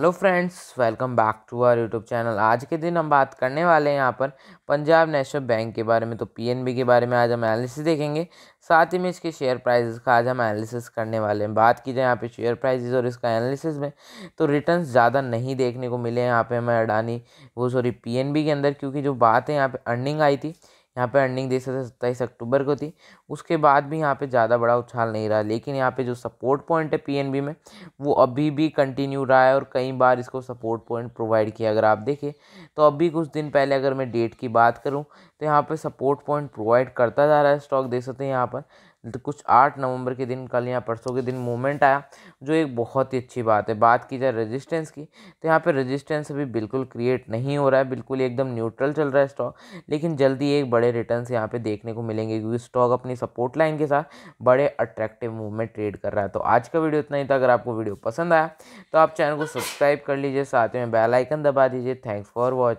hello friends welcome back to our YouTube channel आज के दिन हम बात करने वाले हैं यहाँ पर पंजाब नेशनल बैंक के बारे में तो पीएनबी के बारे में आज हम एनालिसिस देखेंगे साथ ही में इसके शेयर प्राइजेस का आज हम एनालिसिस करने वाले हैं बात की जाए यहाँ पे शेयर प्राइसेस और इसका एनालिसिस में तो रिटर्न ज़्यादा नहीं देखने को मिले यहाँ पर हमें अडानी वो सॉरी पी के अंदर क्योंकि जो बात है यहाँ पर अर्निंग आई थी यहाँ पे अर्निंग दे सकते सत्ताईस अक्टूबर को थी उसके बाद भी यहाँ पे ज़्यादा बड़ा उछाल नहीं रहा लेकिन यहाँ पे जो सपोर्ट पॉइंट है पीएनबी में वो अभी भी कंटिन्यू रहा है और कई बार इसको सपोर्ट पॉइंट प्रोवाइड किया अगर आप देखें तो अभी कुछ दिन पहले अगर मैं डेट की बात करूँ तो यहाँ पर सपोर्ट पॉइंट प्रोवाइड करता जा रहा है स्टॉक दे सकते हैं यहाँ पर तो कुछ आठ नवंबर के दिन कल या परसों के दिन मूवमेंट आया जो एक बहुत ही अच्छी बात है बात की जाए रेजिस्टेंस की तो यहाँ पे रेजिस्टेंस अभी बिल्कुल क्रिएट नहीं हो रहा है बिल्कुल एकदम न्यूट्रल चल रहा है स्टॉक लेकिन जल्दी एक बड़े रिटर्न यहाँ पर देखने को मिलेंगे क्योंकि स्टॉक अपनी सपोर्ट लाइन के साथ बड़े अट्रैक्टिव मूवमेंट ट्रेड कर रहा है तो आज का वीडियो इतना ही था अगर आपको वीडियो पसंद आया तो आप चैनल को सब्सक्राइब कर लीजिए साथ में बेलाइकन दबा दीजिए थैंक्स फॉर वॉच